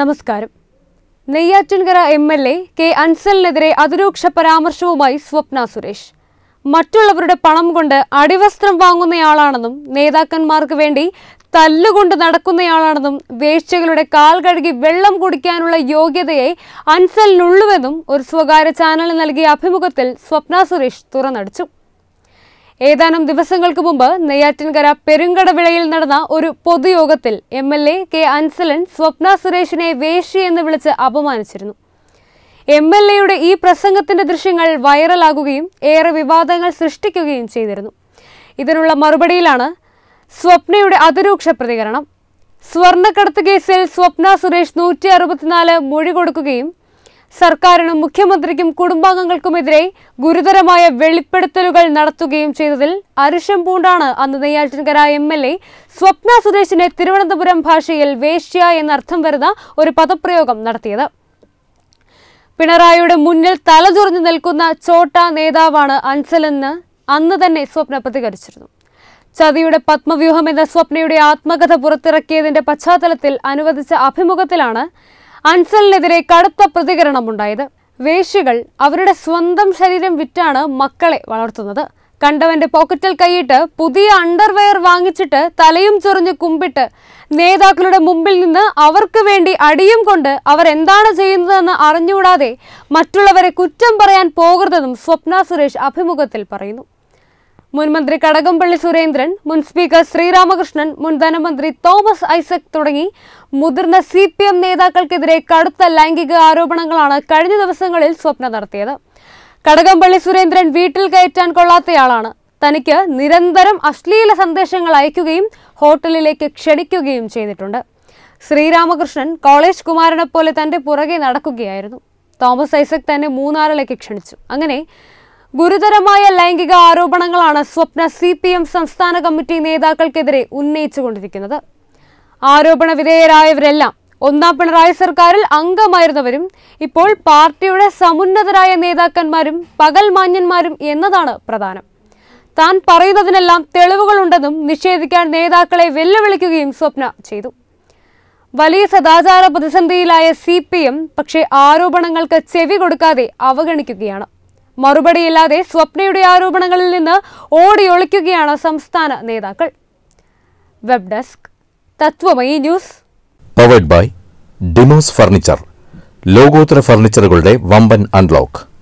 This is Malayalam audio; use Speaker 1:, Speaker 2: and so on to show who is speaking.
Speaker 1: നമസ്കാരം Neyyattinkara M L A K അൻസലിനെതിരെ അതിരൂക്ഷ പരാമർശവുമായി സ്വപ്ന സുരേഷ് മറ്റുള്ളവരുടെ പണം കൊണ്ട് അടിവസ്ത്രം വാങ്ങുന്നയാളാണെന്നും നേതാക്കന്മാർക്ക് വേണ്ടി തല്ലുകൊണ്ട് നടക്കുന്നയാളാണെന്നും വേഴ്ചകളുടെ കാൽ കഴുകി വെള്ളം കുടിക്കാനുള്ള യോഗ്യതയെ അൻസലിനുള്ളുവെന്നും ഒരു സ്വകാര്യ ചാനലിന് നൽകിയ അഭിമുഖത്തിൽ സ്വപ്ന സുരേഷ് തുറന്നടിച്ചു ഏതാനും ദിവസങ്ങൾക്ക് മുമ്പ് നെയ്യാറ്റിൻകര പെരുങ്കടവിളയിൽ നടന്ന ഒരു പൊതുയോഗത്തിൽ M L A K Ansalan Swapna സുരേഷിനെ വേഷി എന്ന് വിളിച്ച് അപമാനിച്ചിരുന്നു എം എൽ എയുടെ ഈ പ്രസംഗത്തിന്റെ ദൃശ്യങ്ങൾ വൈറലാകുകയും ഏറെ വിവാദങ്ങൾ സൃഷ്ടിക്കുകയും ചെയ്തിരുന്നു ഇതിനുള്ള മറുപടിയിലാണ് സ്വപ്നയുടെ അതിരൂക്ഷ പ്രതികരണം സ്വർണ്ണക്കടത്ത് കേസിൽ സ്വപ്ന സുരേഷ് നൂറ്റി അറുപത്തിനാല് മൊഴി കൊടുക്കുകയും സർക്കാരിനും മുഖ്യമന്ത്രിക്കും കുടുംബാംഗങ്ങൾക്കുമെതിരെ ഗുരുതരമായ വെളിപ്പെടുത്തലുകൾ നടത്തുകയും ചെയ്തതിൽ അരിശം പൂണ്ടാണ് അന്ന് Neyyattinkara M L A Swapna സുരേഷിനെ തിരുവനന്തപുരം ഭാഷയിൽ വേശ്യ എന്നർത്ഥം വരുന്ന ഒരു പദപ്രയോഗം നടത്തിയത് പിണറായിയുടെ മുന്നിൽ തലചുറഞ്ഞു നിൽക്കുന്ന ചോട്ട നേതാവാണ് അൻസലെന്ന് അന്ന് തന്നെ സ്വപ്ന പ്രതികരിച്ചിരുന്നു ചതിയുടെ പത്മവ്യൂഹം എന്ന സ്വപ്നയുടെ ആത്മകഥ പുറത്തിറക്കിയതിന്റെ പശ്ചാത്തലത്തിൽ അനുവദിച്ച അഭിമുഖത്തിലാണ് അൻസലിനെതിരെ കടുത്ത പ്രതികരണമുണ്ടായത് വേശികൾ അവരുടെ സ്വന്തം ശരീരം വിറ്റാണ് മക്കളെ വളർത്തുന്നത് കണ്ടവന്റെ പോക്കറ്റിൽ കൈയിട്ട് പുതിയ അണ്ടർവെയർ വാങ്ങിച്ചിട്ട് തലയും ചൊറിഞ്ഞ് കുമ്പിട്ട് നേതാക്കളുടെ മുമ്പിൽ നിന്ന് അവർക്ക് വേണ്ടി അടിയും കൊണ്ട് അവർ എന്താണ് ചെയ്യുന്നതെന്ന് അറിഞ്ഞുകൂടാതെ മറ്റുള്ളവരെ കുറ്റം പറയാൻ പോകരുതെന്നും സ്വപ്ന സുരേഷ് അഭിമുഖത്തിൽ പറയുന്നു മുൻ മന്ത്രി കടകംപള്ളി സുരേന്ദ്രൻ മുൻ സ്പീക്കർ ശ്രീരാമകൃഷ്ണൻ മുൻ ധനമന്ത്രി തോമസ് ഐസക് തുടങ്ങി മുതിർന്ന സി പി എം നേതാക്കൾക്കെതിരെ കടുത്ത ലൈംഗിക ആരോപണങ്ങളാണ് കഴിഞ്ഞ ദിവസങ്ങളിൽ സ്വപ്ന നടത്തിയത് കടകംപള്ളി സുരേന്ദ്രൻ വീട്ടിൽ കയറ്റാൻ കൊള്ളാത്തയാളാണ് തനിക്ക് നിരന്തരം അശ്ലീല സന്ദേശങ്ങൾ അയക്കുകയും ഹോട്ടലിലേക്ക് ക്ഷണിക്കുകയും ചെയ്തിട്ടുണ്ട് ശ്രീരാമകൃഷ്ണൻ കോളേജ് കുമാരനെ പോലെ തൻ്റെ പുറകെ നടക്കുകയായിരുന്നു തോമസ് ഐസക് തന്നെ മൂന്നാറിലേക്ക് ക്ഷണിച്ചു അങ്ങനെ ഗുരുതരമായ ലൈംഗിക ആരോപണങ്ങളാണ് സ്വപ്ന സി പി എം സംസ്ഥാന കമ്മിറ്റി നേതാക്കൾക്കെതിരെ ഉന്നയിച്ചുകൊണ്ടിരിക്കുന്നത് ആരോപണ വിധേയരായവരെല്ലാം ഒന്നാം പിണറായി സർക്കാരിൽ അംഗമായിരുന്നവരും ഇപ്പോൾ പാർട്ടിയുടെ സമുന്നതരായ നേതാക്കന്മാരും പകൽ മാന്യന്മാരും എന്നതാണ് പ്രധാനം താൻ പറയുന്നതിനെല്ലാം തെളിവുകളുണ്ടെന്നും നിഷേധിക്കാൻ നേതാക്കളെ വെല്ലുവിളിക്കുകയും സ്വപ്ന ചെയ്തു വലിയ സദാചാര പ്രതിസന്ധിയിലായ സി പക്ഷേ ആരോപണങ്ങൾക്ക് ചെവി കൊടുക്കാതെ അവഗണിക്കുകയാണ് മറുപടിയില്ലാതെ സ്വപ്നയുടെ ആരോപണങ്ങളിൽ നിന്ന് ഓടിയൊളിക്കുകയാണ് സംസ്ഥാന നേതാക്കൾ web desk Tatwamayi news powered by Demos furniture ലോകോത്തര ഫർണിച്ചറുകളുടെ വമ്പൻ അൺലോക്ക്